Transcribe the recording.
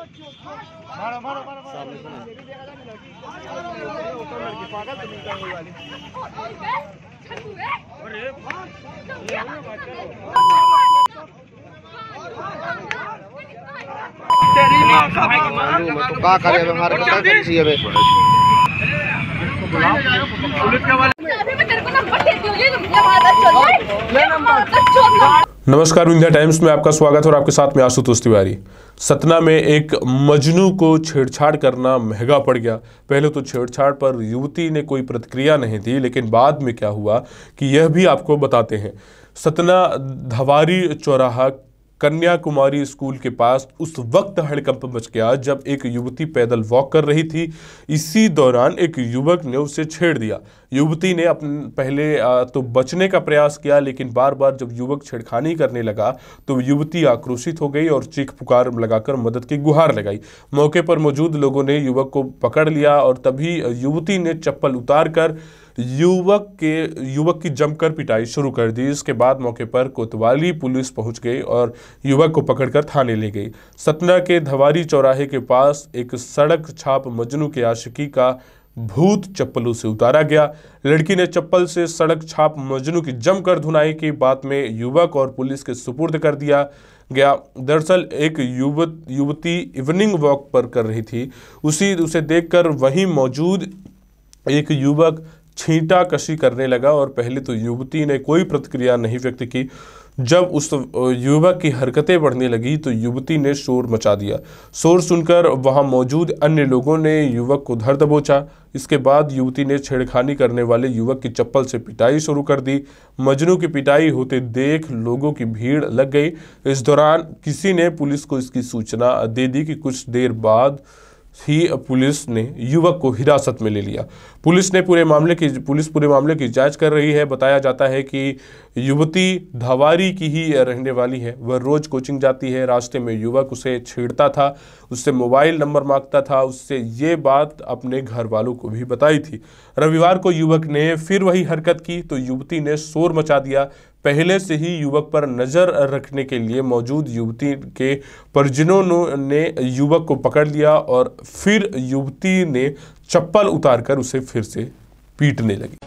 मारो मारो मारो सामने लड़की पागल जमीन का होने वाली अरे तो का करे हमारे को कर दी है बे पुलिस के वाले अभी मैं तेरे को नंबर दे दूंगी तुम क्या बात है चल ले नंबर चल नमस्कार इंडिया टाइम्स में आपका स्वागत है और आपके साथ में आशुतोष तिवारी सतना में एक मजनू को छेड़छाड़ करना महंगा पड़ गया पहले तो छेड़छाड़ पर युवती ने कोई प्रतिक्रिया नहीं दी लेकिन बाद में क्या हुआ कि यह भी आपको बताते हैं सतना धवारी चौराहा कन्याकुमारी स्कूल के पास उस वक्त हड़कंप मच गया जब एक युवती पैदल वॉक कर रही थी इसी दौरान एक युवक ने उसे छेड़ दिया युवती ने अपने पहले तो बचने का प्रयास किया लेकिन बार बार जब युवक छेड़खानी करने लगा तो युवती आक्रोशित हो गई और चीख पुकार लगाकर मदद की गुहार लगाई मौके पर मौजूद लोगों ने युवक को पकड़ लिया और तभी युवती ने चप्पल उतार कर युवक के युवक की जमकर पिटाई शुरू कर दी इसके बाद मौके पर कोतवाली पुलिस पहुंच गई और युवक को पकड़कर थाने ले गई सतना के धवारी चौराहे के पास एक सड़क छाप मजनू के आशिकी का भूत चप्पलों से उतारा गया लड़की ने चप्पल से सड़क छाप मजनू की जमकर धुनाई की बात में युवक और पुलिस के सुपुर्द कर दिया गया दरअसल एक युवत युवती इवनिंग वॉक पर कर रही थी उसी उसे देखकर वहीं मौजूद एक युवक छींटा कशी करने लगा और पहले तो युवती ने कोई प्रतिक्रिया नहीं व्यक्त की जब उस युवक की हरकतें बढ़ने लगी तो युवती ने शोर मचा दिया शोर सुनकर वहां मौजूद अन्य लोगों ने युवक को धर दबोचा इसके बाद युवती ने छेड़खानी करने वाले युवक की चप्पल से पिटाई शुरू कर दी मजनू की पिटाई होते देख लोगों की भीड़ लग गई इस दौरान किसी ने पुलिस को इसकी सूचना दे दी कि कुछ देर बाद ही पुलिस ने युवक को हिरासत में ले लिया पुलिस ने पूरे मामले की पुलिस पूरे मामले की जांच कर रही है बताया जाता है कि युवती धवारी की ही रहने वाली है वह रोज़ कोचिंग जाती है रास्ते में युवक उसे छेड़ता था उससे मोबाइल नंबर मांगता था उससे ये बात अपने घर वालों को भी बताई थी रविवार को युवक ने फिर वही हरकत की तो युवती ने शोर मचा दिया पहले से ही युवक पर नज़र रखने के लिए मौजूद युवती के परिजनों ने युवक को पकड़ लिया और फिर युवती ने चप्पल उतारकर उसे फिर से पीटने लगी